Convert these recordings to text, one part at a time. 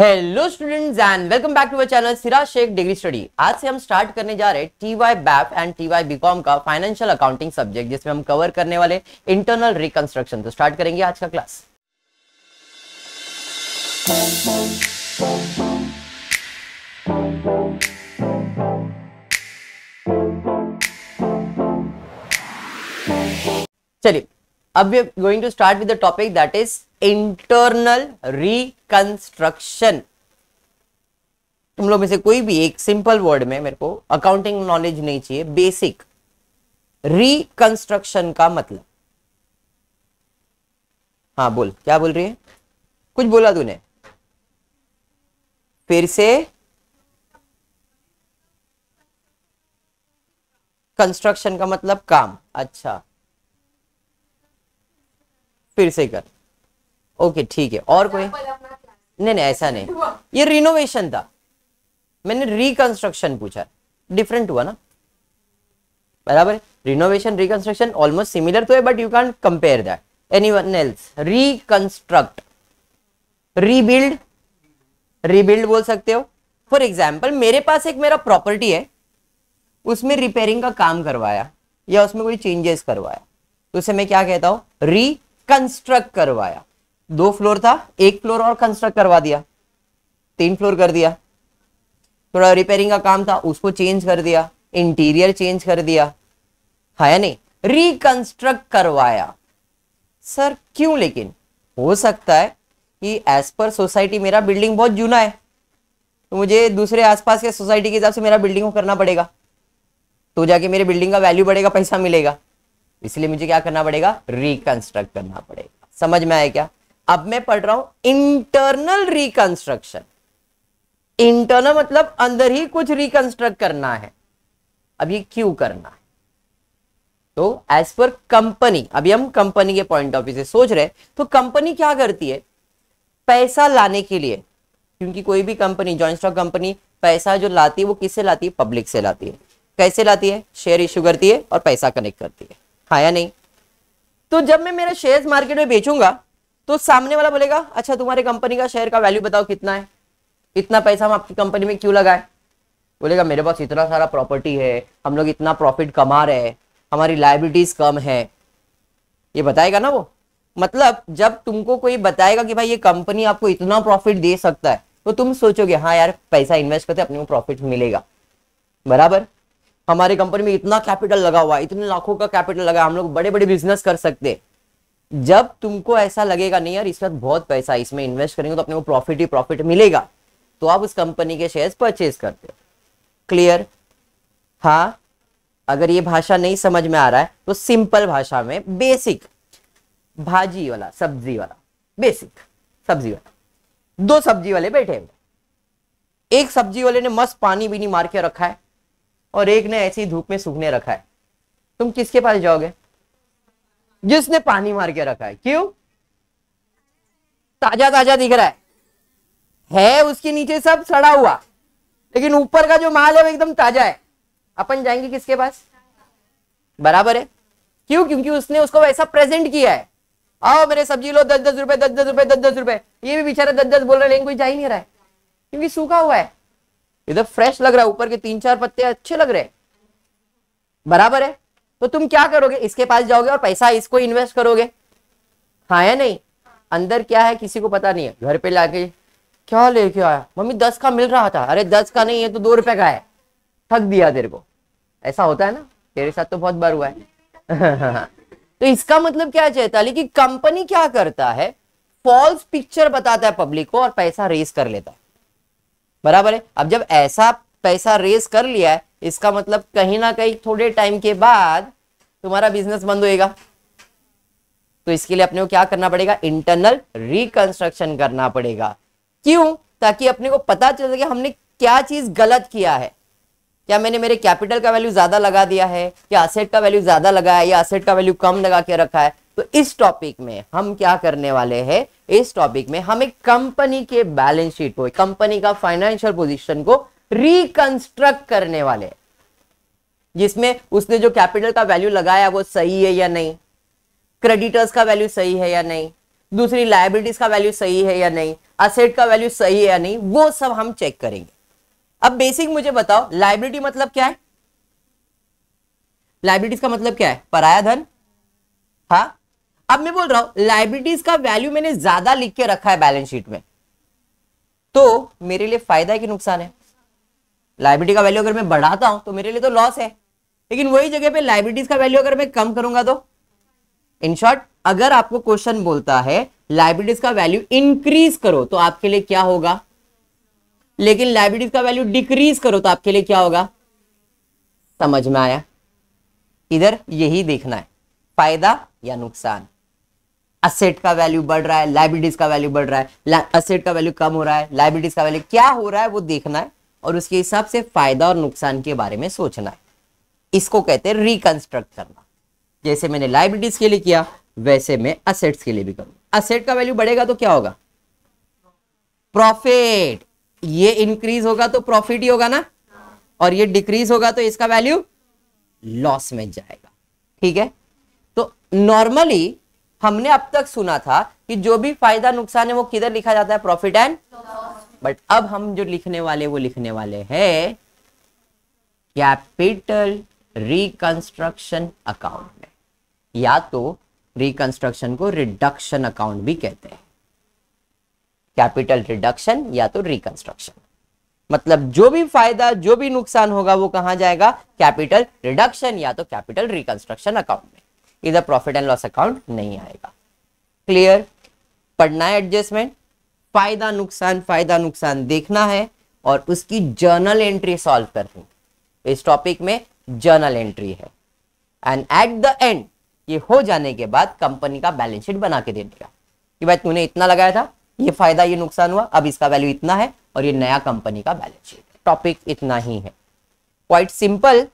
hello students and welcome back to our channel Sira Shaikh degree study आज से हम start करने जा रहे हैं T Y BAF and T Y BCom का फाइनेंशियल अकाउंटिंग सब्जेक्ट जिसमें हम कवर करने वाले इंटरनल रिकंस्ट्रक्शन तो स्टार्ट करेंगे आज का क्लास चलिए अब we are going to start with the topic that is internal reconstruction तुम लोग में से कोई भी एक सिंपल वर्ड में मेरे को अकाउंटिंग नॉलेज नहीं चाहिए बेसिक रिकंस्ट्रक्शन का मतलब हाँ बोल क्या बोल रही है कुछ बोला तूने फिर से कंस्ट्रक्शन का मतलब काम अच्छा फिर से कर ओके ठीक है और कोई नहीं नहीं ऐसा नहीं ये रिनोवेशन था मैंने रिकंस्ट्रक्शन पूछा डिफरेंट हुआ ना बराबर रिनोवेशन रिकंस्ट्रक्शन ऑलमोस्ट सिमिलर तो है but you can compare that anyone else reconstruct rebuild rebuild बोल सकते हो फॉर एग्जाम्पल मेरे पास एक मेरा प्रॉपर्टी है उसमें रिपेयरिंग का काम करवाया या उसमें कोई चेंजेस करवाया तो उसे मैं क्या कहता हूं री कंस्ट्रक्ट करवाया दो फ्लोर था एक फ्लोर और कंस्ट्रक्ट करवा दिया तीन फ्लोर कर दिया थोड़ा रिपेयरिंग का काम था उसको चेंज कर दिया इंटीरियर चेंज कर दिया है नहीं रिकंस्ट्रक्ट करवाया सर क्यों लेकिन हो सकता है कि एज पर सोसाइटी मेरा बिल्डिंग बहुत जूना है तो मुझे दूसरे आसपास के सोसाइटी के हिसाब से मेरा बिल्डिंग को करना पड़ेगा तो जाके मेरे बिल्डिंग का वैल्यू बढ़ेगा पैसा मिलेगा इसलिए मुझे क्या करना पड़ेगा रिकंस्ट्रक्ट करना पड़ेगा समझ में आया क्या अब मैं पढ़ रहा हूं इंटरनल रिकंस्ट्रक्शन इंटरनल मतलब अंदर ही कुछ रिकंस्ट्रक्ट करना है अब ये क्यों करना है तो एज पर कंपनी अभी हम कंपनी के पॉइंट ऑफ व्यू से सोच रहे तो कंपनी क्या करती है पैसा लाने के लिए क्योंकि कोई भी कंपनी जॉइंट स्टॉक कंपनी पैसा जो लाती है वो किससे लाती है पब्लिक से लाती है कैसे लाती है शेयर इश्यू करती है और पैसा कनेक्ट करती है खाया नहीं तो जब मैं मेरा शेयर मार्केट में बेचूंगा तो सामने वाला बोलेगा अच्छा तुम्हारे कंपनी का शेयर का वैल्यू बताओ कितना है इतना पैसा हम आपकी कंपनी में क्यों लगाए बोलेगा मेरे पास इतना सारा प्रॉपर्टी है हम लोग इतना प्रॉफिट कमा रहे हैं हमारी लाइबिलिटीज कम है ये बताएगा ना वो मतलब जब तुमको कोई बताएगा कि भाई ये कंपनी आपको इतना प्रॉफिट दे सकता है तो तुम सोचोगे हाँ यार पैसा इन्वेस्ट करते अपने को प्रॉफिट मिलेगा बराबर हमारी कंपनी में इतना कैपिटल लगा हुआ है इतने लाखों का कैपिटल लगा हम लोग बड़े बड़े बिजनेस कर सकते जब तुमको ऐसा लगेगा नहीं यार इस वक्त बहुत पैसा है इसमें इन्वेस्ट करेंगे तो अपने को प्रॉफिट ही प्रॉफिट मिलेगा तो आप उस कंपनी के शेयर्स परचेज करते हो क्लियर हाँ अगर ये भाषा नहीं समझ में आ रहा है तो सिंपल भाषा में बेसिक भाजी वाला सब्जी वाला बेसिक सब्जी वाला दो सब्जी वाले बैठे हुए एक सब्जी वाले ने मस्त पानी भी नहीं मार के रखा है और एक ने ऐसी धूप में सूखने रखा है तुम किसके पास जाओगे जिसने पानी मार के रखा है क्यों ताजा ताजा दिख रहा है है उसके नीचे सब सड़ा हुआ लेकिन ऊपर का जो माल है वो एकदम ताजा है अपन जाएंगे किसके पास बराबर है क्यों क्योंकि उसने उसको वैसा प्रेजेंट किया है आओ मेरे सब्जी लो दस दस रुपए दस दस रुपए दस दस रुपए ये भी बेचारा दस दस बोल रहे लेकिन कोई जा ही नहीं रहा है क्योंकि सूखा हुआ है इधर फ्रेश लग रहा है ऊपर के तीन चार पत्ते अच्छे लग रहे बराबर है तो तुम क्या करोगे इसके पास जाओगे और पैसा इसको इन्वेस्ट करोगे हाँ या नहीं अंदर क्या है किसी को पता नहीं है घर पे लाके क्या लेके आया मम्मी दस का मिल रहा था अरे दस का नहीं है तो दो रुपए का है थक दिया तेरे को ऐसा होता है ना तेरे साथ तो बहुत बार हुआ है तो इसका मतलब क्या चैताली कि कंपनी क्या करता है फॉल्स पिक्चर बताता है पब्लिक को और पैसा रेस कर लेता है बराबर है अब जब ऐसा पैसा रेस कर लिया है इसका मतलब कहीं ना कहीं थोड़े टाइम के बाद तुम्हारा बिजनेस बंद होएगा तो इसके लिए अपने को क्या करना पड़ेगा इंटरनल रिकंस्ट्रक्शन करना पड़ेगा क्यों ताकि अपने को पता चल सके हमने क्या चीज गलत किया है क्या मैंने मेरे कैपिटल का वैल्यू ज्यादा लगा दिया है या असेट का वैल्यू ज्यादा लगा है या असेट का वैल्यू कम लगा के रखा है तो इस टॉपिक में हम क्या करने वाले हैं इस टॉपिक में हम एक कंपनी के बैलेंस शीट को कंपनी का फाइनेंशियल पोजिशन को रिकंस्ट्रक्ट करने वाले जिसमें उसने जो कैपिटल का वैल्यू लगाया वो सही है या नहीं क्रेडिटर्स का वैल्यू सही है या नहीं दूसरी लाइबिलिटीज का वैल्यू सही है या नहीं असेट का वैल्यू सही है या नहीं वो सब हम चेक करेंगे अब बेसिक मुझे बताओ लाइबिलिटी मतलब क्या है लाइबिलिटीज का मतलब क्या है पराया धन हाँ अब मैं बोल रहा हूं लाइब्रिटीज का वैल्यू मैंने ज्यादा लिख के रखा है बैलेंस शीट में तो मेरे लिए फायदा है कि नुकसान है लाइब्रिटी का वैल्यू अगर मैं बढ़ाता हूं तो मेरे लिए तो लॉस है लेकिन वही जगह पे लाइब्रिटीज का वैल्यू अगर मैं कम करूंगा तो इन शॉर्ट अगर आपको क्वेश्चन बोलता है लाइब्रिटीज का वैल्यू इंक्रीज करो तो आपके लिए क्या होगा लेकिन लाइब्रिटीज का वैल्यू डिक्रीज करो तो आपके लिए क्या होगा समझ में आया इधर यही देखना है फायदा या नुकसान असेट का वैल्यू बढ़ रहा है लाइबिलिटीज का वैल्यू बढ़ रहा है असेट का वैल्यू कम हो रहा है लाइबिलिटीज का वैल्यू क्या हो रहा है वो देखना है और उसके हिसाब से फायदा और नुकसान के बारे में सोचना है इसको कहते हैं रिकंस्ट्रक्ट करना जैसे मैंने लाइबिलिटीज के लिए किया वैसे मैं असेट्स के लिए भी करूंगा असेट का वैल्यू बढ़ेगा तो क्या होगा प्रॉफिट ये इंक्रीज होगा तो प्रॉफिट ही होगा ना और ये डिक्रीज होगा तो इसका वैल्यू लॉस में जाएगा ठीक है तो नॉर्मली हमने अब तक सुना था कि जो भी फायदा नुकसान है वो किधर लिखा जाता है प्रॉफिट एंड बट अब हम जो लिखने वाले वो लिखने वाले हैं कैपिटल रिकंस्ट्रक्शन अकाउंट में या तो रिकंस्ट्रक्शन को रिडक्शन अकाउंट भी कहते हैं कैपिटल रिडक्शन या तो रिकंस्ट्रक्शन मतलब जो भी फायदा जो भी नुकसान होगा वो कहां जाएगा कैपिटल रिडक्शन या तो कैपिटल रिकंस्ट्रक्शन अकाउंट में इधर प्रॉफिट एंड लॉस अकाउंट नहीं आएगा क्लियर पढ़ना है एडजस्टमेंट फायदा नुकसान फायदा नुकसान देखना है और उसकी जर्नल एंट्री सॉल्व करनी इस टॉपिक में जर्नल एंट्री है एंड एट द एंड ये हो जाने के बाद कंपनी का बैलेंस शीट बना के दे देगा कि भाई तूने इतना लगाया था ये फायदा ये नुकसान हुआ अब इसका वैल्यू इतना है और ये नया कंपनी का बैलेंस शीट टॉपिक इतना ही है quite simple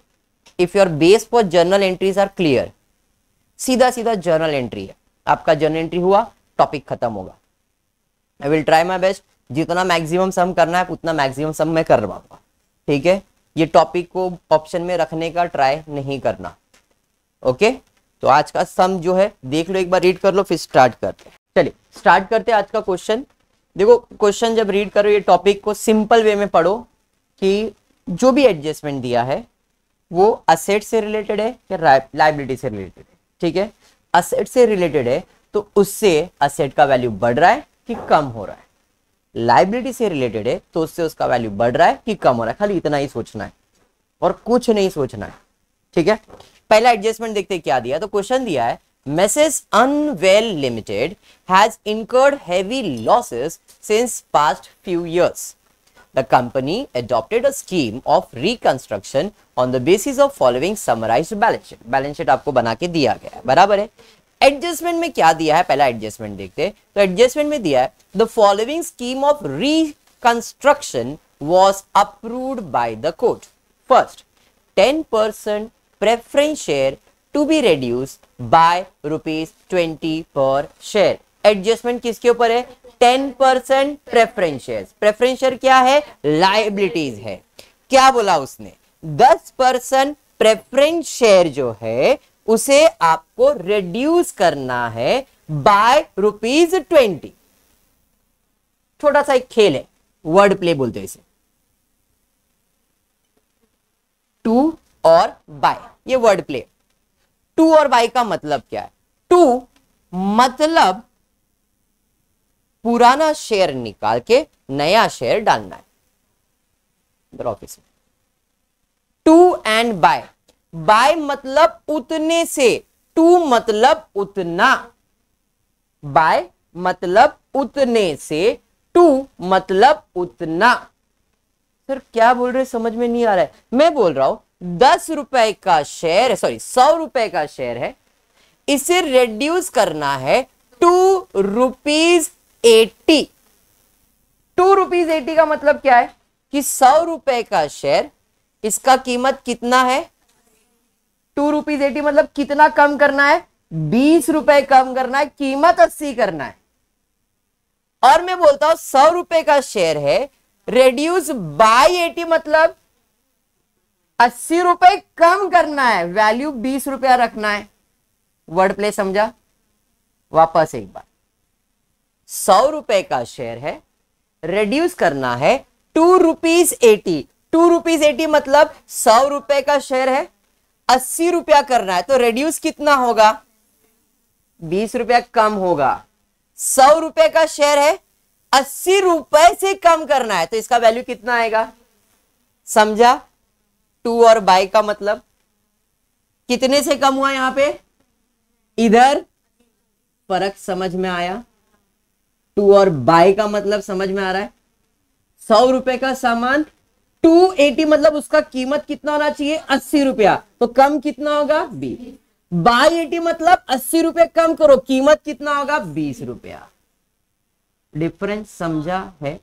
if your base for journal entries are clear सीधा सीधा जर्नल एंट्री है आपका जर्नल एंट्री हुआ टॉपिक खत्म होगा I will try my best जितना मैक्सिमम सम करना है उतना मैक्सिमम सम मैं कर पाऊंगा ठीक है ये टॉपिक को ऑप्शन में रखने का ट्राई नहीं करना ओके तो आज का सम जो है देख लो एक बार रीड कर लो फिर स्टार्ट करते चलिए स्टार्ट करते हैं आज का क्वेश्चन देखो क्वेश्चन जब रीड करो ये टॉपिक को सिंपल वे में पढ़ो कि जो भी एडजस्टमेंट दिया है वो असेट से रिलेटेड है या लाइबिलिटी से रिलेटेड है ठीक है असेट से रिलेटेड है तो उससे असेट का वैल्यू बढ़ रहा है कि कम हो रहा है लाइबिलिटी से रिलेटेड है तो उससे उसका वैल्यू बढ़ रहा है कि कम हो रहा है खाली इतना ही सोचना है और कुछ नहीं सोचना है ठीक है पहला एडजस्टमेंट देखते क्या दिया तो क्वेश्चन दिया है मेसेज अनवेल limited has incurred heavy losses since past few years the company adopted a scheme of reconstruction on the basis of following summarized balance sheet balance sheet आपको बना के दिया गया है बराबर है एडजस्टमेंट में क्या दिया है पहला एडजस्टमेंट देखते हैं तो एडजस्टमेंट में दिया है the following scheme of reconstruction was approve by the court first ten percent preference share to be reduce by rupees twenty per share adjustment किसके ऊपर है ten percent preference share preference share क्या है liabilities है क्या बोला उसने दस परसेंट प्रेफरेंस शेयर जो है उसे आपको रिड्यूस करना है बाय रुपीज ट्वेंटी छोटा सा एक खेल है वर्ड प्ले बोलते हैं इसे टू और बाय ये वर्ड प्ले टू और बाय का मतलब क्या है टू मतलब पुराना शेयर निकाल के नया शेयर डालना है ऑफिस में टू एंड बाय बाय मतलब उतने से टू मतलब उतना बाय मतलब उतने से टू मतलब उतना सर क्या बोल रहे समझ में नहीं आ रहा है मैं बोल रहा हूं दस रुपए का शेयर सॉरी सौ रुपए का शेयर है इसे रेड्यूस करना है to rupees eighty to rupees eighty का मतलब क्या है कि सौ रुपए का शेयर इसका कीमत कितना है टू रुपीज एटी मतलब कितना कम करना है बीस रुपए कम करना है कीमत अस्सी करना है और मैं बोलता हूं सौ रुपए का शेयर है रेड्यूस बाई एटी मतलब अस्सी रुपए कम करना है वैल्यू बीस रुपया रखना है वर्ड प्ले समझा वापस एक बार सौ रुपए का शेयर है रिड्यूस करना है to rupees eighty to rupees eighty मतलब सौ रुपए का शेयर है अस्सी रुपया करना है तो रिड्यूस कितना होगा बीस रुपया कम होगा सौ रुपए का शेयर है अस्सी रुपए से कम करना है तो इसका वैल्यू कितना आएगा समझा टू और बाई का मतलब कितने से कम हुआ यहां पे इधर फर्क समझ में आया टू और बाय का मतलब समझ में आ रहा है सौ रुपए का सामान 280 मतलब उसका कीमत कितना होना चाहिए अस्सी रुपया तो कम कितना होगा बीस बाई एटी मतलब अस्सी रुपया कम करो कीमत कितना होगा बीस रुपया डिफरेंस समझा है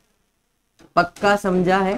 पक्का समझा है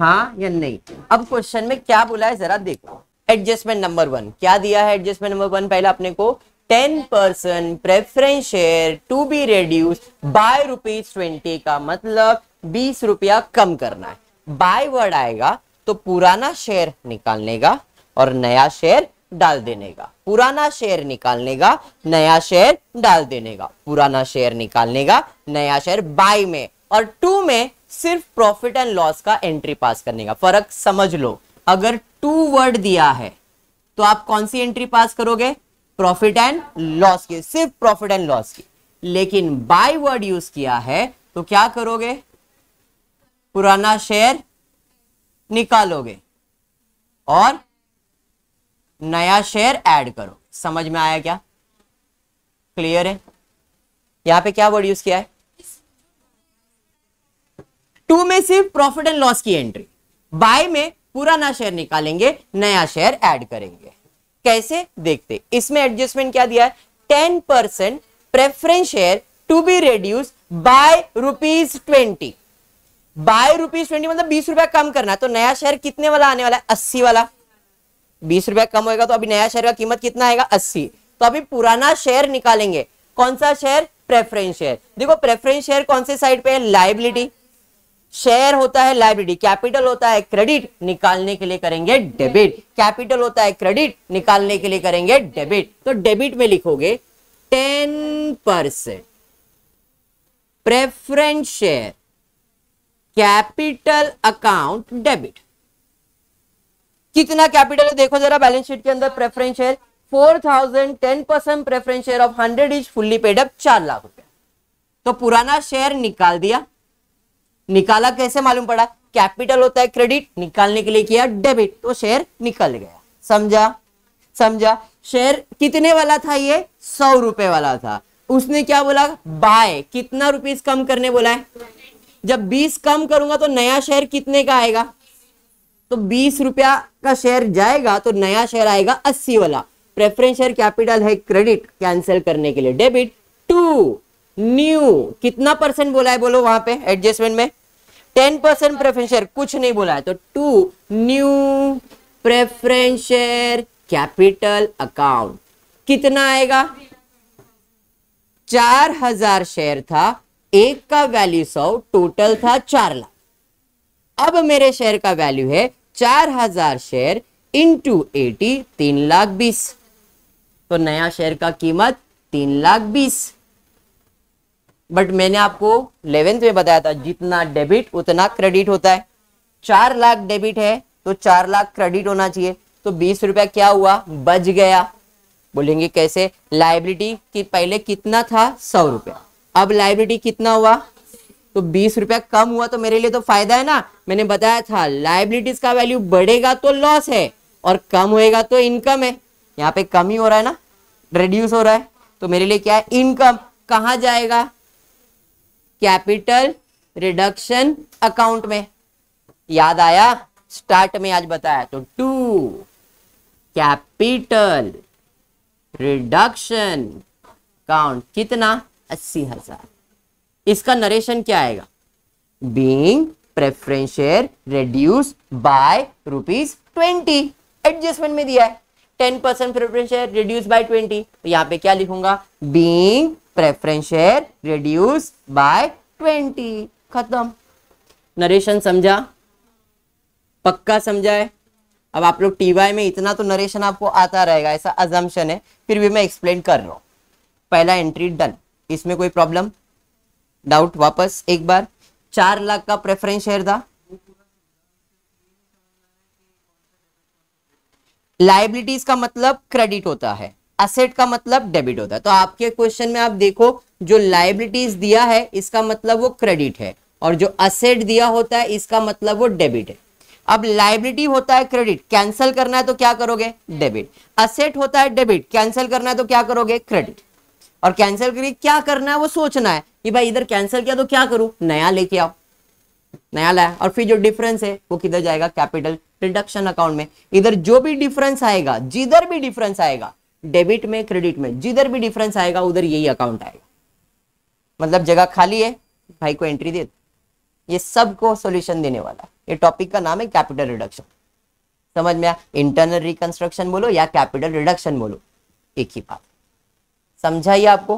हाँ या नहीं अब क्वेश्चन में क्या बोला है जरा देखो एडजस्टमेंट नंबर वन क्या दिया है एडजस्टमेंट नंबर वन पहले अपने को 10% preference share to be reduce by rupees twenty का मतलब बीस रुपया कम करना है बाय वर्ड आएगा तो पुराना शेयर निकालने का और नया शेयर डाल देने का पुराना शेयर निकालने का नया शेयर डाल देने का पुराना शेयर निकालने का नया शेयर बाय में और टू में सिर्फ प्रॉफिट एंड लॉस का एंट्री पास करने का फर्क समझ लो अगर टू वर्ड दिया है तो आप कौन सी एंट्री पास करोगे प्रॉफिट एंड लॉस की सिर्फ प्रॉफिट एंड लॉस की लेकिन बाय वर्ड यूज किया है तो क्या करोगे पुराना शेयर निकालोगे और नया शेयर ऐड करो समझ में आया क्या क्लियर है यहां पे क्या वर्ड यूज किया है टू में सिर्फ प्रॉफिट एंड लॉस की एंट्री बाय में पुराना शेयर निकालेंगे नया शेयर ऐड करेंगे कैसे देखते इसमें एडजस्टमेंट क्या दिया है ten percent preference share to be reduce by rupees twenty by rupees twenty मतलब बीस रुपया कम करना तो नया शेयर कितने वाला आने वाला है अस्सी वाला बीस रुपया कम होगा तो अभी नया शेयर का कीमत कितना आएगा अस्सी तो अभी पुराना शेयर निकालेंगे कौन सा शेयर प्रेफरेंस शेयर देखो प्रेफरेंस शेयर कौन से साइड पे है लाइबिलिटी शेयर होता है लाइब्रेरी कैपिटल होता है क्रेडिट निकालने के लिए करेंगे डेबिट कैपिटल होता है क्रेडिट निकालने के लिए करेंगे डेबिट तो डेबिट में लिखोगे ten percent preference share capital account debit कितना कैपिटल है देखो जरा बैलेंस शीट के अंदर preference share four thousand ten percent preference share of hundred is fully paid up चार लाख रुपए तो पुराना शेयर निकाल दिया निकाला कैसे मालूम पड़ा कैपिटल होता है क्रेडिट निकालने के लिए किया डेबिट तो शेयर निकल गया समझा समझा शेयर कितने वाला था ये सौ रुपए वाला था उसने क्या बोला बाय कितना रुपीस कम करने बोला है जब बीस कम करूंगा तो नया शेयर कितने का आएगा तो बीस रुपया का शेयर जाएगा तो नया शेयर आएगा अस्सी वाला प्रेफरेंस शेयर कैपिटल है क्रेडिट कैंसिल करने के लिए डेबिट टू न्यू कितना परसेंट बोला है बोलो वहां पे एडजस्टमेंट में टेन परसेंट प्रेफरेंस शेयर कुछ नहीं बोला है तो to new preference share capital account कितना आएगा चार हजार शेयर था एक का वैल्यू सौ टोटल था चार लाख अब मेरे शेयर का वैल्यू है चार हजार शेयर इंटू एटी तीन लाख बीस तो नया शेयर का कीमत तीन लाख बीस बट मैंने आपको इलेवेंथ में बताया था जितना डेबिट उतना क्रेडिट होता है चार लाख डेबिट है तो चार लाख क्रेडिट होना चाहिए तो बीस रुपया क्या हुआ बच गया बोलेंगे कैसे लाइब्रिटी की पहले कितना था सौ रुपया अब लाइब्रिटी कितना हुआ तो बीस रुपया कम हुआ तो मेरे लिए तो फायदा है ना मैंने बताया था लाइब्रिटीज का वैल्यू बढ़ेगा तो लॉस है और कम होएगा तो इनकम है यहाँ पे कम ही हो रहा है ना रिड्यूस हो रहा है तो मेरे लिए क्या है इनकम कहाँ जाएगा कैपिटल रिडक्शन अकाउंट में याद आया स्टार्ट में आज बताया तो टू कैपिटल रिडक्शन अकाउंट कितना अस्सी हजार इसका नरेशन क्या आएगा being preference share reduce by rupees twenty adjustment में दिया है ten percent preference share reduce by twenty यहां पे क्या लिखूंगा being preference share reduce by twenty खत्म नरेशन समझा पक्का समझा है अब आप लोग टीवाई में इतना तो नरेशन आपको आता रहेगा ऐसा अजम्पन है फिर भी मैं एक्सप्लेन कर रहा हूं पहला एंट्री डन इसमें कोई प्रॉब्लम डाउट वापस एक बार चार लाख का प्रेफरेंस शेयर था लाइबिलिटीज का मतलब क्रेडिट होता है असेट का मतलब डेबिट होता है तो आपके क्वेश्चन में आप देखो जो लाइबिलिटीज दिया है इसका मतलब वो क्रेडिट है और जो असेट दिया होता है इसका मतलब वो डेबिट है अब लाइबिलिटी होता है क्रेडिट कैंसिल करना है तो क्या करोगे डेबिट असेट होता है डेबिट कैंसिल करना है तो क्या करोगे क्रेडिट और कैंसिल करिए क्या करना है वो सोचना है कि भाई इधर कैंसिल किया तो क्या करूं नया लेके आओ नया लाया और फिर जो डिफरेंस है वो किधर जाएगा कैपिटल डिडक्शन अकाउंट में इधर जो भी डिफरेंस आएगा जिधर भी डिफरेंस आएगा डेबिट में क्रेडिट में जिधर भी डिफरेंस आएगा उधर यही अकाउंट आएगा मतलब जगह खाली है भाई को एंट्री दे ये सबको सोल्यूशन देने वाला ये टॉपिक का नाम है कैपिटल रिडक्शन समझ में आया इंटरनल रिकंस्ट्रक्शन बोलो या कैपिटल रिडक्शन बोलो एक ही बात समझाइए आपको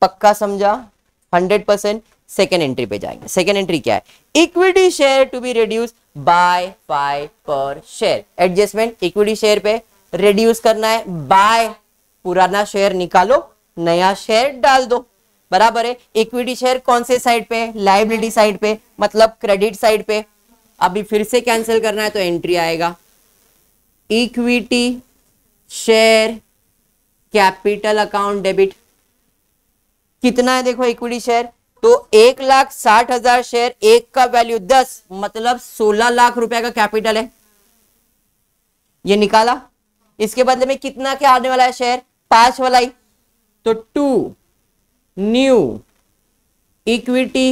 पक्का समझा हंड्रेड परसेंट सेकेंड एंट्री पे जाएंगे सेकेंड एंट्री क्या है equity share to be reduce by five per share adjustment equity share पे रिड्यूस करना है बाय पुराना शेयर निकालो नया शेयर डाल दो बराबर है इक्विटी शेयर कौन से साइड पे लाइबिलिटी साइड पे मतलब क्रेडिट साइड पे अभी फिर से कैंसिल करना है तो एंट्री आएगा equity share capital account debit कितना है देखो इक्विटी शेयर तो एक लाख साठ हजार शेयर एक का वैल्यू दस मतलब सोलह लाख रुपए का कैपिटल है ये निकाला इसके बदले में कितना क्या आने वाला है शेयर पांच वाला ही तो to new equity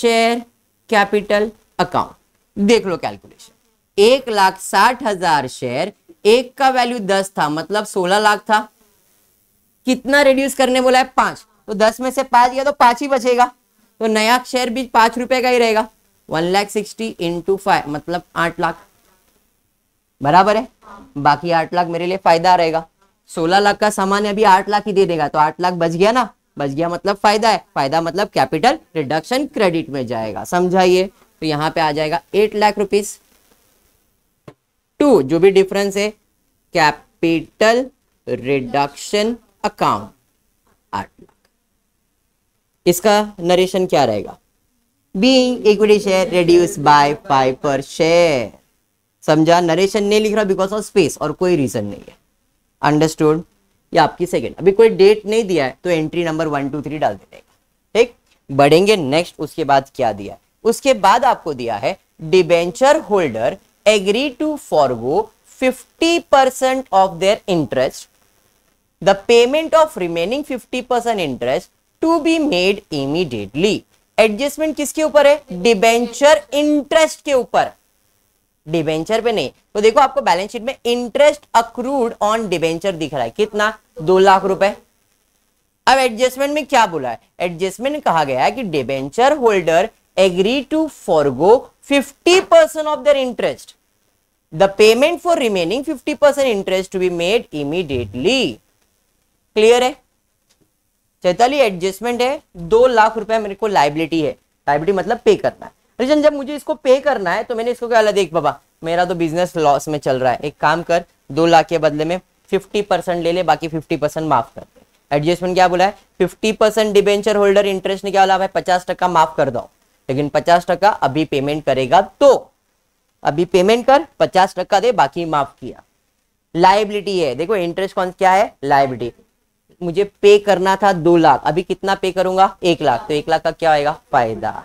share capital account देख लो कैलकुलेशन एक लाख साठ हजार शेयर एक का वैल्यू दस था मतलब सोलह लाख था कितना रिड्यूस करने बोला है पांच तो दस में से पांच गया तो पांच ही बचेगा तो नया शेयर भी पांच रुपए का ही रहेगा one lakh sixty into five मतलब आठ लाख बराबर है बाकी आठ लाख मेरे लिए फायदा रहेगा सोलह लाख का सामान अभी आठ लाख ही दे देगा तो आठ लाख बच गया ना बच गया मतलब फायदा है फायदा मतलब कैपिटल रिडक्शन क्रेडिट में जाएगा समझाइए तो यहाँ पे आ जाएगा एट लाख रुपीज टू जो भी डिफरेंस है कैपिटल रिडक्शन अकाउंट आठ लाख इसका नरेशन क्या रहेगा being equity share reduce by five per share समझा नरेशन नहीं लिख रहा बिकॉज ऑफ स्पेस और कोई रीजन नहीं है अंडरस्टूड ये आपकी सेकेंड अभी कोई डेट नहीं दिया है तो entry number one two three डाल देगा ठीक बढ़ेंगे नेक्स्ट उसके बाद क्या दिया है उसके बाद आपको दिया है debenture holder agree to forgo 50% of their interest the payment of remaining 50% interest to be made immediately adjustment किसके ऊपर है डिबेंचर इंटरेस्ट के ऊपर डिबेंचर पे नहीं तो देखो आपको बैलेंस शीट में इंटरेस्ट अक्रूड ऑन डिबेंचर दिख रहा है कितना दो लाख रुपए अब एडजस्टमेंट में क्या बोला है एडजस्टमेंट कहा गया है कि debenture holder agree to forgo 50 percent of their interest the payment for remaining 50 percent interest to be made immediately clear है चैताली एडजस्टमेंट है दो लाख रुपए मेरे को लाइबिलिटी है लाइबिलिटी मतलब पे करना है रिजन जब मुझे इसको पे करना है तो मैंने इसको क्या देख बाबा मेरा तो बिजनेस लॉस में चल रहा है एक काम कर दो लाख के बदले में फिफ्टी परसेंट ले ले बाकी फिफ्टी परसेंट माफ कर एडजस्टमेंट क्या बोला है fifty percent debenture holder interest ने क्या बोला भाई पचास टका माफ कर दो लेकिन पचास टका अभी पेमेंट करेगा तो अभी पेमेंट कर पचास टका दे बाकी माफ किया लाइबिलिटी है देखो इंटरेस्ट कौन क्या है लाइबिलिटी मुझे पे करना था दो लाख अभी कितना पे करूंगा एक लाख तो एक लाख का क्या आएगा फायदा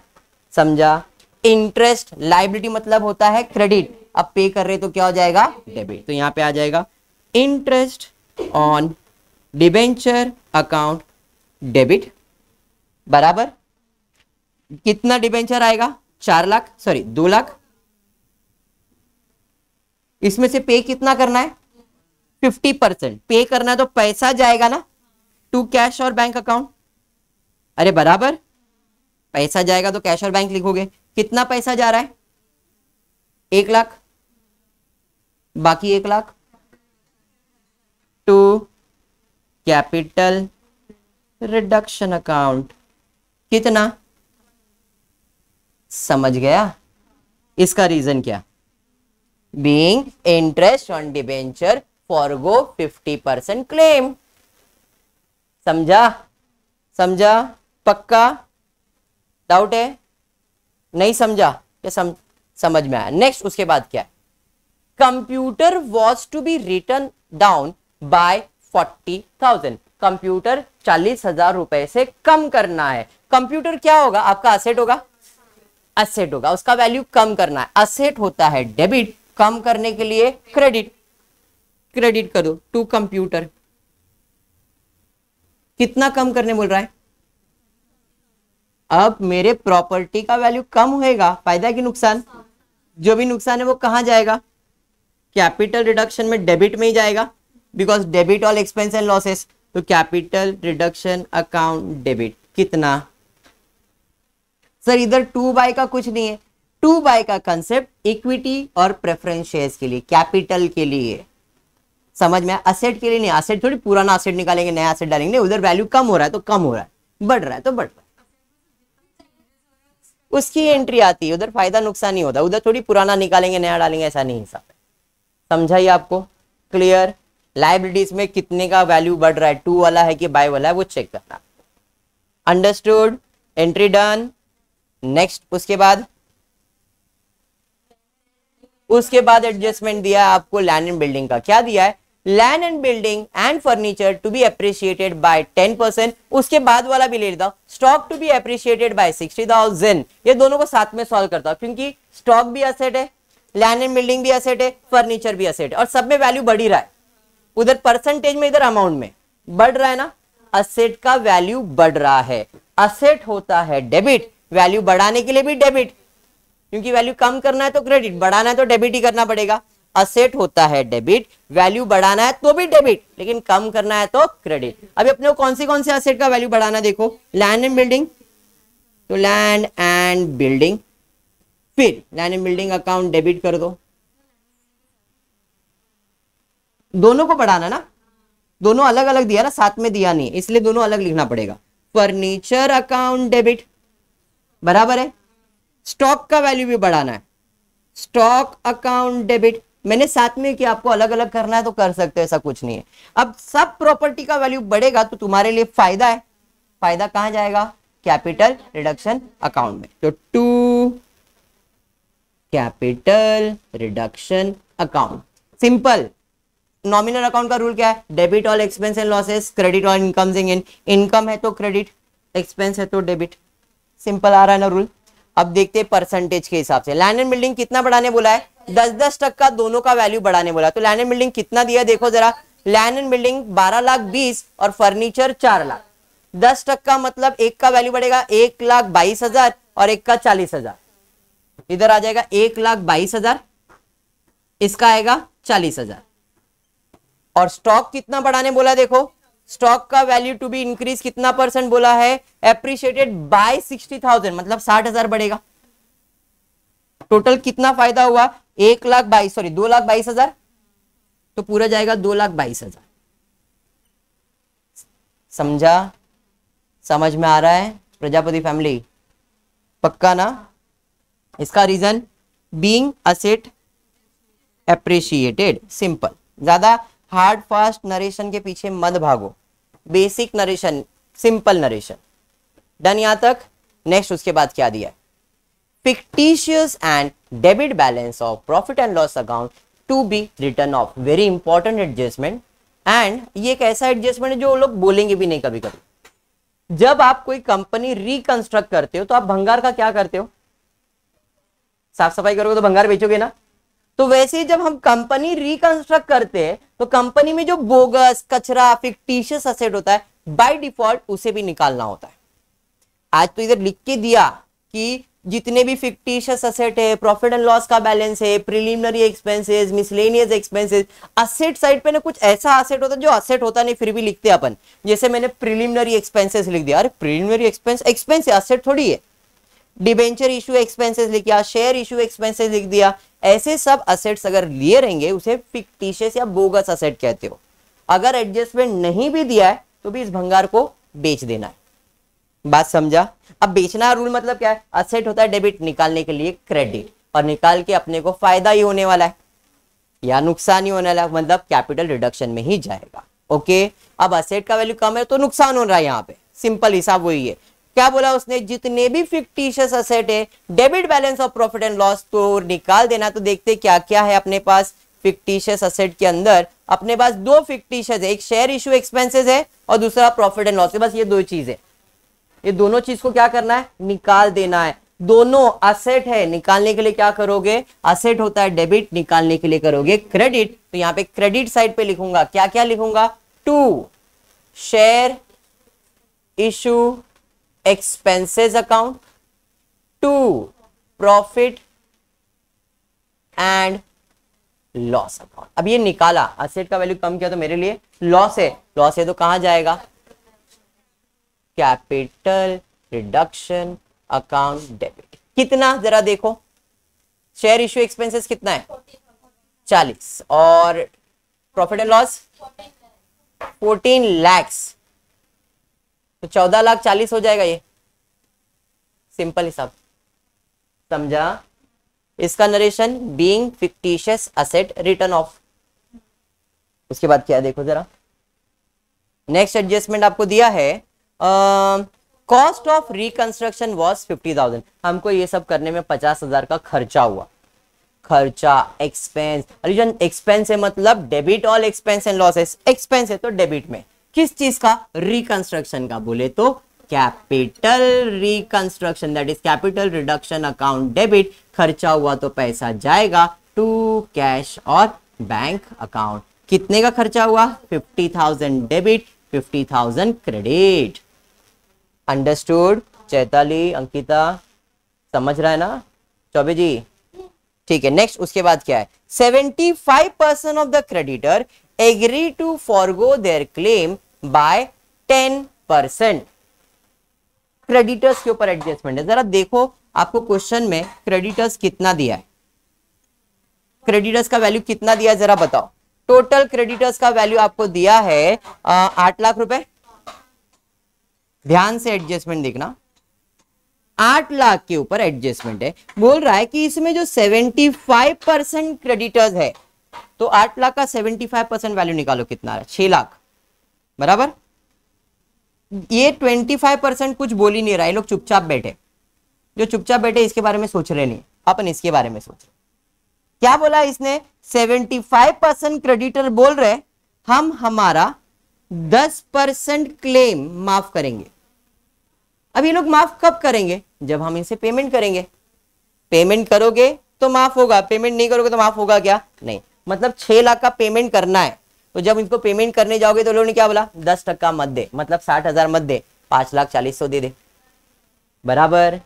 समझा इंटरेस्ट लाइबिलिटी मतलब होता है क्रेडिट अब पे कर रहे तो क्या हो जाएगा डेबिट तो यहां पे आ जाएगा interest on debenture account debit बराबर कितना डिबेंचर आएगा चार लाख सॉरी दो लाख इसमें से पे कितना करना है फिफ्टी परसेंट पे करना है तो पैसा जाएगा ना टू कैश और बैंक अकाउंट अरे बराबर पैसा जाएगा तो कैश और बैंक लिखोगे कितना पैसा जा रहा है एक लाख बाकी एक lakh to capital reduction account कितना समझ गया इसका रीजन क्या interest on debenture forgo fifty percent claim समझा समझा पक्का डाउट है नहीं समझा क्या सम, समझ में आया नेक्स्ट उसके बाद क्या computer was to be written down by forty thousand computer चालीस हजार रुपए से कम करना है कंप्यूटर क्या होगा आपका असेट होगा असेट होगा उसका वैल्यू कम करना है असेट होता है डेबिट कम करने के लिए क्रेडिट क्रेडिट करो टू कंप्यूटर कितना कम करने बोल रहा है अब मेरे प्रॉपर्टी का वैल्यू कम होएगा फायदा कि नुकसान जो भी नुकसान है वो कहाँ जाएगा कैपिटल रिडक्शन में डेबिट में ही जाएगा because debit all expense and losses तो कैपिटल रिडक्शन अकाउंट डेबिट कितना सर इधर टू बाय का कुछ नहीं है टू बाय का कंसेप्ट इक्विटी और प्रेफरेंस शेयर्स के लिए कैपिटल के लिए समझ में असेट के लिए नहीं असेट थोड़ी पुराना असेट निकालेंगे नया असेट डालेंगे उधर वैल्यू कम हो रहा है तो कम हो रहा है बढ़ रहा है तो बढ़ रहा है उसकी एंट्री आती है उधर फायदा नुकसान ही होता है उधर थोड़ी पुराना निकालेंगे नया डालेंगे ऐसा नहीं हिसाब है आपको क्लियर लाइब्रेटीज में कितने का वैल्यू बढ़ रहा है टू वाला है कि बाय वाला है वो चेक करना अंडरस्टूड एंट्री डन नेक्स्ट उसके बाद उसके बाद एडजस्टमेंट दिया है आपको लैंड एंड बिल्डिंग का क्या दिया है land and building and furniture to be appreciated by ten percent उसके बाद वाला भी ले लेता हूं stock to be appreciated by sixty thousand ये दोनों को साथ में सॉल्व करता हूं क्योंकि स्टॉक भी असेट है लैंड एंड बिल्डिंग भी असेट है फर्नीचर भी असेट है और सब में वैल्यू बढ़ी रहा है उधर परसेंटेज में इधर अमाउंट में बढ़ रहा है ना असेट का वैल्यू बढ़ रहा है असेट होता है डेबिट वैल्यू बढ़ाने के लिए भी डेबिट क्योंकि वैल्यू कम करना है तो क्रेडिट बढ़ाना है तो डेबिट ही करना पड़ेगा असेट होता है डेबिट वैल्यू बढ़ाना है तो भी डेबिट लेकिन कम करना है तो क्रेडिट अभी अपने कौन सी कौन से असेट का वैल्यू बढ़ाना देखो लैंड एंड बिल्डिंग तो लैंड एंड बिल्डिंग फिर land and building account debit कर दो दोनों को बढ़ाना ना दोनों अलग अलग दिया ना साथ में दिया नहीं इसलिए दोनों अलग लिखना पड़ेगा फर्नीचर अकाउंट डेबिट बराबर है स्टॉक का वैल्यू भी बढ़ाना है स्टॉक अकाउंट डेबिट मैंने साथ में कि आपको अलग अलग करना है तो कर सकते हो ऐसा कुछ नहीं है अब सब प्रॉपर्टी का वैल्यू बढ़ेगा तो तुम्हारे लिए फायदा है फायदा कहां जाएगा कैपिटल रिडक्शन अकाउंट में तो to capital reduction account simple nominal account का रूल क्या है debit all expense and losses credit all income इन इनकम है तो क्रेडिट एक्सपेंस है तो डेबिट सिंपल आ रहा है ना रूल अब देखते हैं परसेंटेज के हिसाब से लैंड एंड बिल्डिंग कितना बढ़ाने बोला है दस दस टक्का दोनों का वैल्यू बढ़ाने बोला तो लैंड एंड बिल्डिंग कितना दिया देखो जरा लैंड एंड बिल्डिंग बारह लाख बीस और फर्नीचर चार लाख दस टक्का मतलब एक का वैल्यू बढ़ेगा एक लाख बाईस हजार और एक का चालीस हजार इधर आ जाएगा एक लाख बाईस हजार इसका आएगा चालीस हजार और स्टॉक कितना बढ़ाने बोला देखो स्टॉक का वैल्यू टू बी इंक्रीज कितना परसेंट बोला है एप्रिशिएटेड बाय सिक्सटी थाउजेंड मतलब साठ हजार बढ़ेगा टोटल कितना फायदा हुआ एक लाख बाईस सॉरी दो लाख बाईस हजार तो पूरा जाएगा दो लाख बाईस हजार समझा समझ में आ रहा है प्रजापति फैमिली पक्का ना इसका reason being asset appreciated simple ज्यादा हार्ड फास्ट नरेशन के पीछे मत भागो basic narration simple narration done यहां तक नेक्स्ट उसके बाद क्या दिया है fictitious and debit balance of profit and loss account to be written off very important adjustment and ये एक ऐसा एडजस्टमेंट है जो लोग बोलेंगे भी नहीं कभी कभी जब आप कोई कंपनी रिकंस्ट्रक्ट करते हो तो आप भंगार का क्या करते हो साफ सफाई करोगे तो भंगार बेचोगे ना तो वैसे ही जब हम कंपनी रिकंस्ट्रक्ट करते हैं तो कंपनी में जो बोगस कचरा फिक्टिशियस असेट होता है बाय डिफॉल्ट उसे भी निकालना होता है आज तो इधर लिख के दिया कि जितने भी फिक्टिशियस असेट है प्रॉफिट एंड लॉस का बैलेंस है preliminary expenses miscellaneous expenses asset side पे ना कुछ ऐसा असेट होता है जो असेट होता नहीं फिर भी लिखते अपन जैसे मैंने प्रिलिमिनरी एक्सपेंसेस लिख दिया अरे प्रिलिमिनरी एक्सपेंस एक्सपेंस असेट थोड़ी है डिबेंचर इशू एक्सपेंसेस लिख दिया शेयर इशू एक्सपेंसेस लिख दिया ऐसे सब असेट्स अगर लिए रहेंगे उसे फिक्टिशियस या बोगस असेट कहते हो अगर एडजस्टमेंट नहीं भी दिया है तो भी इस भंगार को बेच देना है बात समझा अब बेचना रूल मतलब क्या है असेट होता है डेबिट निकालने के लिए क्रेडिट और निकाल के अपने को फायदा ही होने वाला है या नुकसान ही होने वाला मतलब कैपिटल रिडक्शन में ही जाएगा ओके अब असेट का वैल्यू कम है तो नुकसान हो रहा है यहाँ पे सिंपल हिसाब वही है क्या बोला उसने जितने भी फिक्टिशियस असेट है debit balance of profit and loss तो निकाल देना तो देखते क्या क्या है अपने पास फिक्टिशियस असेट के अंदर अपने पास दो फिक्टिशियस है एक शेयर इश्यू एक्सपेंसेस है और दूसरा प्रॉफिट एंड लॉस है बस ये दो चीज है ये दोनों चीज को क्या करना है निकाल देना है दोनों असेट है निकालने के लिए क्या करोगे असेट होता है डेबिट निकालने के लिए करोगे क्रेडिट तो यहां पे क्रेडिट साइड पे लिखूंगा क्या क्या लिखूंगा to share issue expenses account to profit and loss account अब ये निकाला असेट का वैल्यू कम किया तो मेरे लिए लॉस है लॉस है तो कहां जाएगा कैपिटल रिडक्शन अकाउंट डेबिट कितना जरा देखो शेयर इश्यू एक्सपेंसेस कितना है चालीस और profit and loss fourteen lakhs तो चौदह लाख चालीस हो जाएगा ये सिंपल हिसाब समझा इसका नरेशन being fictitious asset written off उसके बाद क्या देखो जरा नेक्स्ट एडजस्टमेंट आपको दिया है cost of reconstruction was fifty thousand हमको ये सब करने में पचास हजार का खर्चा हुआ खर्चा एक्सपेंस अरिजन एक्सपेंस है मतलब debit all expense and losses expense है तो डेबिट में किस चीज का रिकंस्ट्रक्शन का बोले तो capital reconstruction that is capital reduction account debit खर्चा हुआ तो पैसा जाएगा टू कैश और बैंक अकाउंट कितने का खर्चा हुआ fifty thousand debit fifty thousand credit understood Chaitali Ankita समझ रहा है ना चौबे जी ठीक है नेक्स्ट उसके बाद क्या है seventy five percent of the creditor agree to forgo their claim by ten percent creditors के ऊपर एडजस्टमेंट है जरा देखो आपको क्वेश्चन में क्रेडिटर्स कितना दिया है क्रेडिटर्स का वैल्यू कितना दिया है जरा बताओ टोटल क्रेडिटर्स का वैल्यू आपको दिया है आठ लाख रुपए ध्यान से एडजस्टमेंट देखना आठ लाख के ऊपर एडजस्टमेंट है बोल रहा है कि इसमें जो सेवेंटी फाइव परसेंट क्रेडिटर्स है तो आठ लाख का सेवेंटी फाइव परसेंट वैल्यू निकालो कितना छह लाख बराबर ये ट्वेंटी फाइव परसेंट कुछ बोल ही नहीं रहा है लोग चुपचाप बैठे जो चुपचाप बैठे इसके बारे में सोच रहे नहीं अपन इसके बारे में सोच रहे क्या बोला इसने सेवेंटी फाइव परसेंट क्रेडिटर बोल रहे हम हमारा दस परसेंट क्लेम माफ करेंगे अब ये लोग माफ कब करेंगे जब हम इनसे पेमेंट करेंगे पेमेंट करोगे तो माफ होगा पेमेंट नहीं करोगे तो माफ होगा क्या नहीं मतलब छह लाख का पेमेंट करना है तो जब इनको पेमेंट करने जाओगे तो लोगों ने क्या बोला दस टक्का मत दे मतलब साठ हजार मत दे पांच लाख चालीस सौ दे दे बराबर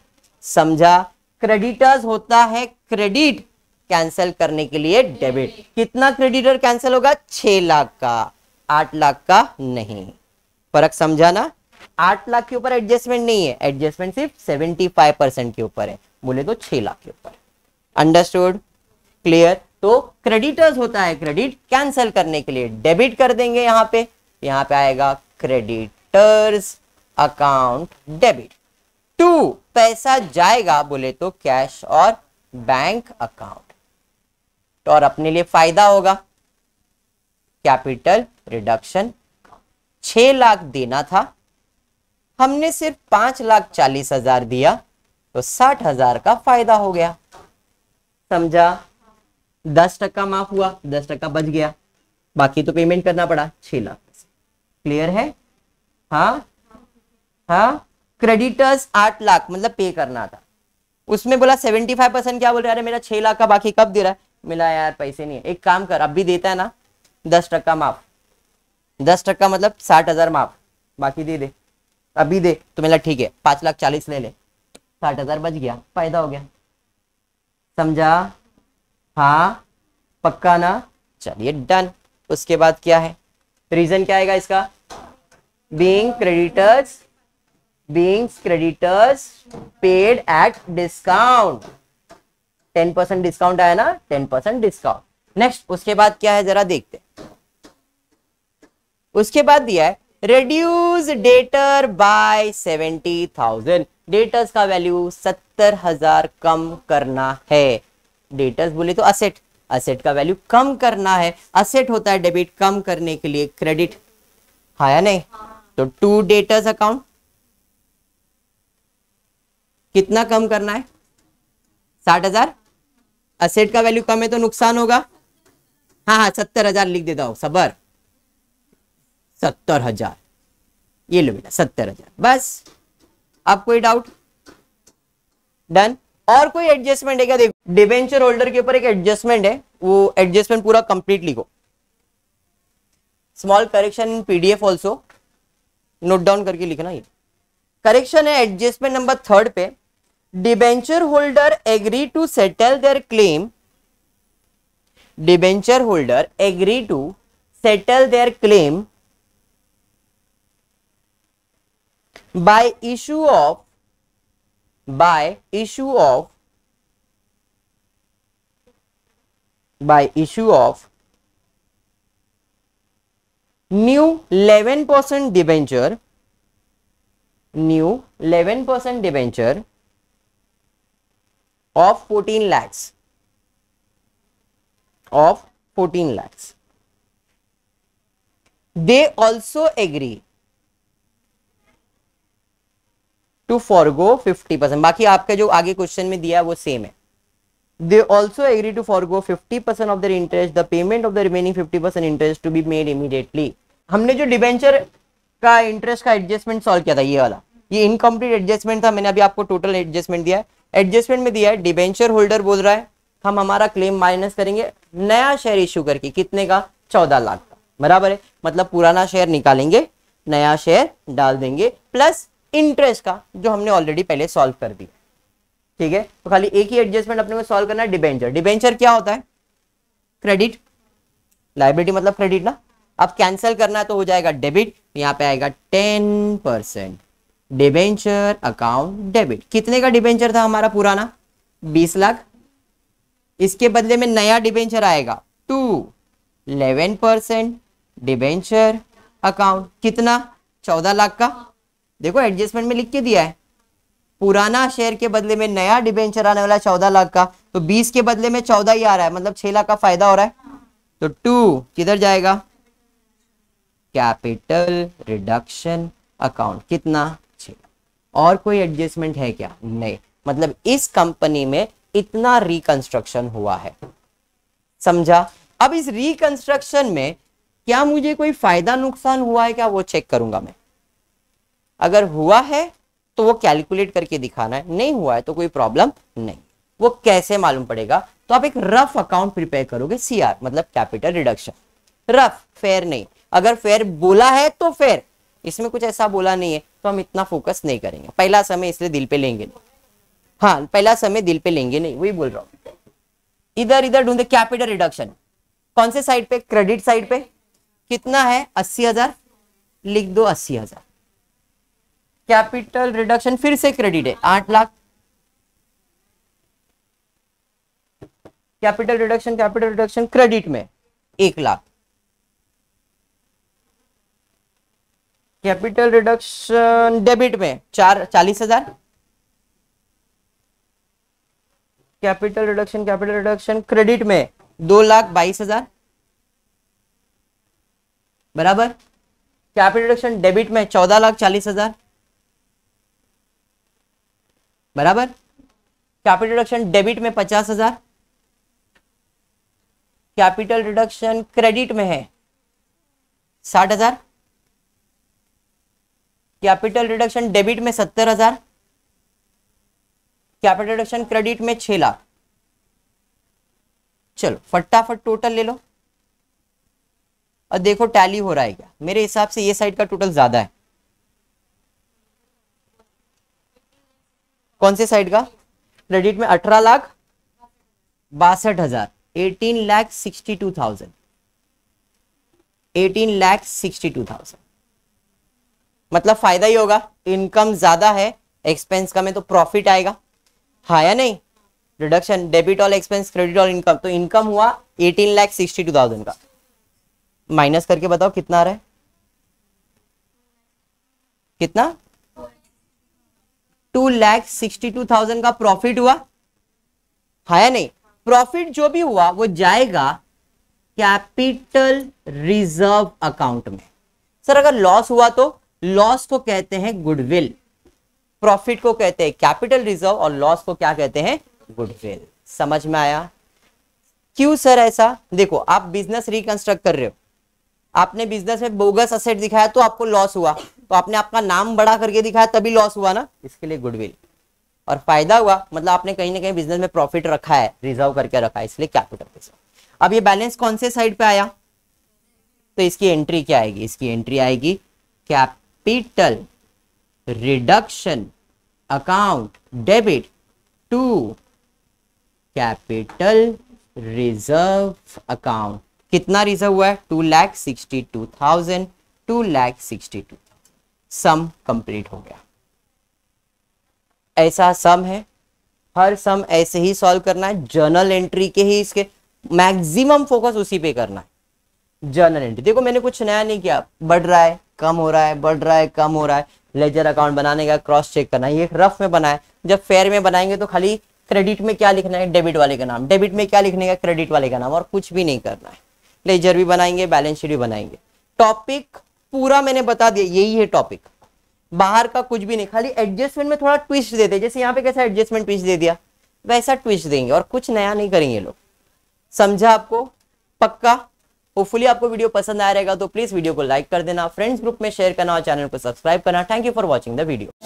समझा क्रेडिटर्स होता है क्रेडिट कैंसिल करने के लिए डेबिट कितना क्रेडिटर कैंसिल होगा छह लाख का आठ लाख का नहीं फर्क समझाना आठ लाख के ऊपर एडजस्टमेंट नहीं है एडजस्टमेंट सिर्फ सेवेंटी फाइव परसेंट के ऊपर है बोले तो छह लाख के ऊपर अंडरस्टूड क्लियर तो क्रेडिटर्स होता है क्रेडिट कैंसिल करने के लिए डेबिट कर देंगे यहां पे यहां पे आएगा क्रेडिटर्स अकाउंट डेबिट टू पैसा जाएगा बोले तो कैश और बैंक अकाउंट तो और अपने लिए फायदा होगा कैपिटल रिडक्शन छह लाख देना था हमने सिर्फ पांच लाख चालीस हजार दिया तो साठ हजार का फायदा हो गया समझा दस टक्का माफ हुआ दस टक्का बच गया बाकी तो पेमेंट करना पड़ा छह लाख क्लियर है हा हा क्रेडिटर्स आठ लाख मतलब पे करना था उसमें बोला सेवेंटी फाइव परसेंट क्या बोल रहा है मेरा छह लाख का बाकी कब दे रहा है मिला यार पैसे नहीं है एक काम कर अब भी देता है ना दस टक्का माफ दस टक्का मतलब साठ हजार माफ बाकी दे दे अभी दे तो मेरा ठीक है पांच लाख चालीस ले ले साठ हजार बच गया फायदा हो गया समझा हाँ पक्का ना चलिए डन उसके बाद क्या है रीजन क्या आएगा इसका being creditors being creditors paid at discount ten percent discount आया ना टेन परसेंट डिस्काउंट नेक्स्ट उसके बाद क्या है जरा देखते उसके बाद दिया है debtor by seventy thousand debtors का वैल्यू सत्तर हजार कम करना है डेटर्स बोले तो असेट असेट का वैल्यू कम करना है असेट होता है डेबिट कम करने के लिए क्रेडिट हाँ या नहीं तो टू डेटर्स अकाउंट कितना कम करना है साठ हजार असेट का वैल्यू कम है तो नुकसान होगा हाँ हाँ सत्तर हजार लिख देता हूं सबर सत्तर हजार ये लो बेटा सत्तर हजार बस आप कोई डाउट डन और कोई एडजस्टमेंट है क्या देखो डिवेंचर होल्डर के ऊपर एक एडजस्टमेंट है वो एडजस्टमेंट पूरा कंप्लीट लिखो small correction in PDF also note down करके लिखना ये करेक्शन है एडजस्टमेंट नंबर थर्ड पे debenture holder agree to settle their claim debenture holder agree to settle their claim by issue of by issue of by issue of new 11% debenture new 11% debenture of 14 lakhs of 14 lakhs they also agree to forgo fifty percent बाकी आपका जो आगे question में दिया है वो same है they also agree to forego 50% of their interest the payment of the remaining 50% interest to be made immediately हमने जो डिबेंचर का इंटरेस्ट का एडजस्टमेंट सॉल्व किया था ये वाला ये इनकम्प्लीट एडजस्टमेंट था मैंने अभी आपको टोटल एडजस्टमेंट दिया है एडजस्टमेंट में दिया है डिबेंचर होल्डर बोल रहा है हम हमारा क्लेम माइनस करेंगे नया शेयर इश्यू करके कितने का चौदह लाख का बराबर है मतलब पुराना शेयर निकालेंगे नया शेयर डाल देंगे प्लस इंटरेस्ट का जो हमने ऑलरेडी पहले सॉल्व कर दिया ठीक है तो खाली एक ही एडजस्टमेंट अपने को सॉल्व करना है डिबेंचर डिबेंचर क्या होता है क्रेडिट लाइब्रेटी मतलब क्रेडिट ना अब कैंसिल करना तो हो जाएगा डेबिट यहां पे आएगा ten percent debenture account debit कितने का डिबेंचर था हमारा पुराना बीस लाख इसके बदले में नया डिबेंचर आएगा to eleven percent debenture account कितना चौदह लाख का देखो एडजस्टमेंट में लिख के दिया है पुराना शेयर के बदले में नया डिबेंचर आने वाला है चौदह लाख का तो बीस के बदले में चौदह ही आ रहा है मतलब छह लाख का फायदा हो रहा है तो टू किधर जाएगा कैपिटल रिडक्शन अकाउंट कितना और कोई एडजस्टमेंट है क्या नहीं मतलब इस कंपनी में इतना रिकंस्ट्रक्शन हुआ है समझा अब इस रिकंस्ट्रक्शन में क्या मुझे कोई फायदा नुकसान हुआ है क्या वो चेक करूंगा मैं अगर हुआ है तो वो कैलकुलेट करके दिखाना है नहीं हुआ है तो कोई प्रॉब्लम नहीं वो कैसे मालूम पड़ेगा तो आप एक रफ अकाउंट प्रिपेयर करोगे सीआर मतलब कैपिटल रिडक्शन रफ फेयर नहीं अगर फेयर बोला है तो फेयर इसमें कुछ ऐसा बोला नहीं है तो हम इतना फोकस नहीं करेंगे पहला समय इसलिए दिल पे लेंगे नहीं हाँ पहला समय दिल पे लेंगे नहीं वही बोल रहा हूं इधर इधर ढूंढे कैपिटल रिडक्शन कौन से साइड पे क्रेडिट साइड पे कितना है अस्सी हजार लिख दो अस्सी हजार कैपिटल रिडक्शन फिर से क्रेडिट है आठ lakh capital reduction capital reduction credit में एक लाख कैपिटल रिडक्शन डेबिट में चार चालीस हजार capital reduction capital reduction credit में दो लाख बाईस हजार बराबर कैपिटल रिडक्शन डेबिट में चौदह लाख चालीस हजार बराबर कैपिटल रिडक्शन डेबिट में पचास हजार कैपिटल रिडक्शन क्रेडिट में है साठ हजार कैपिटल रिडक्शन डेबिट में सत्तर हजार कैपिटल रिडक्शन क्रेडिट में छह लाख चलो फटाफट टोटल ले लो और देखो टैली हो रहा है क्या मेरे हिसाब से ये साइड का टोटल ज्यादा है कौन से साइड का क्रेडिट में अठारह लाख बासठ हजार eighteen lakh sixty two thousand eighteen lakh sixty two thousand मतलब फायदा ही होगा इनकम ज्यादा है एक्सपेंस कम है तो प्रॉफिट आएगा हाँ या नहीं reduction debit all expense credit all income तो इनकम हुआ eighteen lakh sixty two thousand का माइनस करके बताओ कितना आ रहा है कितना two lakh sixty two thousand का प्रॉफिट हुआ है नहीं प्रॉफिट जो भी हुआ वो जाएगा कैपिटल रिजर्व अकाउंट में सर अगर लॉस हुआ तो लॉस को कहते हैं गुडविल प्रॉफिट को कहते हैं कैपिटल रिजर्व और लॉस को क्या कहते हैं गुडविल समझ में आया क्यों सर ऐसा देखो आप बिजनेस रिकंस्ट्रक्ट कर रहे हो आपने बिजनेस में बोगस असेट दिखाया तो आपको लॉस हुआ तो आपने आपका नाम बड़ा करके दिखाया तभी लॉस हुआ ना इसके लिए गुडविल और फायदा हुआ मतलब आपने कहीं ना कहीं बिजनेस में प्रॉफिट रखा है रिजर्व करके रखा है इसलिए कैपिटल तो अब ये बैलेंस कौन से साइड पे आया तो इसकी एंट्री क्या आएगी इसकी एंट्री आएगी capital reduction account debit to capital reserve account कितना रिजर्व हुआ है two lakh sixty two thousand two lakh sixty two sum complete हो गया ऐसा सम है हर सम ऐसे ही सॉल्व करना है जर्नल एंट्री के ही इसके मैक्सिमम फोकस उसी पे करना है जर्नल एंट्री देखो मैंने कुछ नया नहीं किया बढ़ रहा है कम हो रहा है बढ़ रहा है कम हो रहा है लेजर अकाउंट बनाने का क्रॉस चेक करना है ये रफ में बनाए जब फेयर में बनाएंगे तो खाली क्रेडिट में क्या लिखना है डेबिट वाले का नाम डेबिट में क्या लिखने का क्रेडिट वाले का नाम और कुछ भी नहीं करना है लेजर भी बनाएंगे बैलेंस शीट भी बनाएंगे टॉपिक पूरा मैंने बता दिया यही है टॉपिक बाहर का कुछ भी नहीं खाली एडजस्टमेंट में थोड़ा ट्विस्ट दे दे जैसे यहाँ पे कैसा एडजस्टमेंट ट्विस्ट दे दिया वैसा ट्विस्ट देंगे और कुछ नया नहीं करेंगे लोग समझा आपको पक्का होपफुली आपको वीडियो पसंद आ रहेगा तो प्लीज वीडियो को लाइक कर देना फ्रेंड्स ग्रुप में शेयर करना और चैनल को सब्सक्राइब करना thank you for watching the video